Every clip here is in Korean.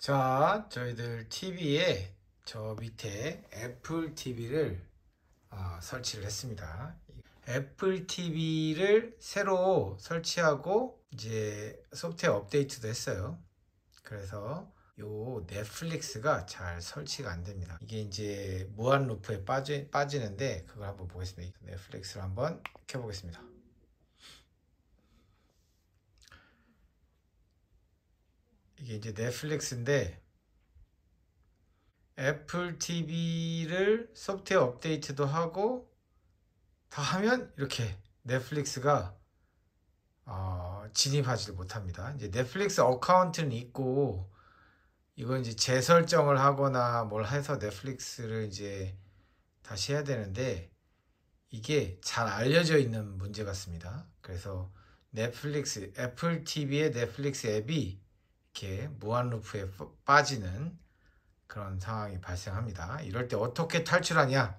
자, 저희들 TV에 저 밑에 애플 TV를 어, 아, 설치를 했습니다. 애플 TV를 새로 설치하고 이제 소프트웨어 업데이트도 했어요. 그래서 요 넷플릭스가 잘 설치가 안 됩니다. 이게 이제 무한 루프에 빠지, 빠지는데 그걸 한번 보겠습니다. 넷플릭스를 한번 켜보겠습니다. 이게 이제 넷플릭스인데 애플 TV를 소프트웨어 업데이트도 하고 다 하면 이렇게 넷플릭스가 어, 진입하지 못합니다. 이제 넷플릭스 어카운트는 있고 이건 이제 재설정을 하거나 뭘 해서 넷플릭스를 이제 다시 해야 되는데 이게 잘 알려져 있는 문제 같습니다. 그래서 넷플릭스 애플 TV의 넷플릭스 앱이 이렇게 무한루프에 빠지는 그런 상황이 발생합니다. 이럴 때 어떻게 탈출하냐?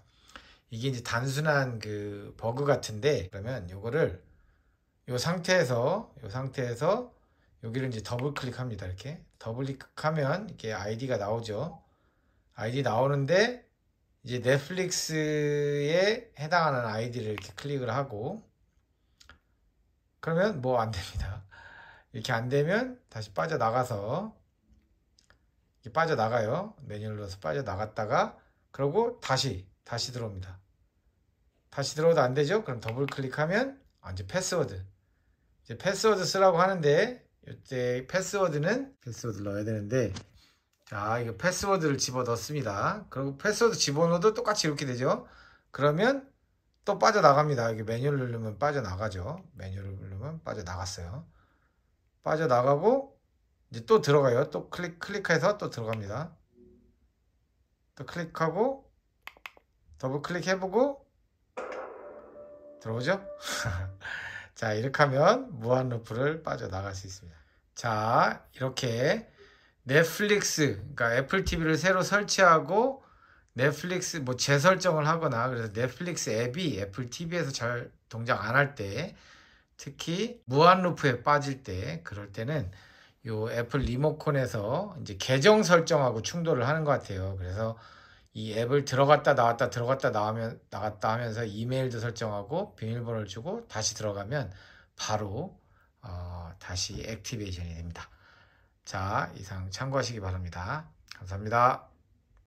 이게 이제 단순한 그 버그 같은데 그러면 요거를 요 상태에서 요 상태에서 여기를 이제 더블 클릭합니다. 이렇게 더블 클릭하면 이게 렇 아이디가 나오죠. 아이디 나오는데 이제 넷플릭스에 해당하는 아이디를 이렇게 클릭을 하고 그러면 뭐 안 됩니다. 이렇게 안 되면 다시 빠져나가서 빠져나가요. 메뉴를눌러서 빠져나갔다가 그러고 다시 다시 들어옵니다. 다시 들어도 안 되죠? 그럼 더블 클릭하면 아, 이제 패스워드 이제 패스워드 쓰라고 하는데 이때 패스워드는 패스워드 넣어야 되는데 자 이거 패스워드를 집어 넣습니다. 그리고 패스워드 집어넣어도 똑같이 이렇게 되죠. 그러면 또 빠져나갑니다. 여기 메뉴를 누르면 빠져나가죠. 메뉴를 누르면 빠져나갔어요. 빠져나가고 이제 또 들어가요. 또 클릭, 클릭해서 또 들어갑니다. 또 클릭하고 더블 클릭해보고 들어오죠? 자, 이렇게 하면 무한 루프를 빠져나갈 수 있습니다. 자, 이렇게 넷플릭스, 그러니까 애플 TV를 새로 설치하고 넷플릭스 뭐 재설정을 하거나 그래서 넷플릭스 앱이 애플 TV에서 잘 동작 안할때 특히 무한루프에 빠질 때 그럴 때는 요 애플 리모컨에서 이제 계정 설정하고 충돌을 하는 것 같아요. 그래서 이 앱을 들어갔다 나왔다 들어갔다 나오면 나갔다 하면서 이메일도 설정하고 비밀번호를 주고 다시 들어가면 바로 어, 다시 액티베이션이 됩니다. 자, 이상 참고하시기 바랍니다. 감사합니다.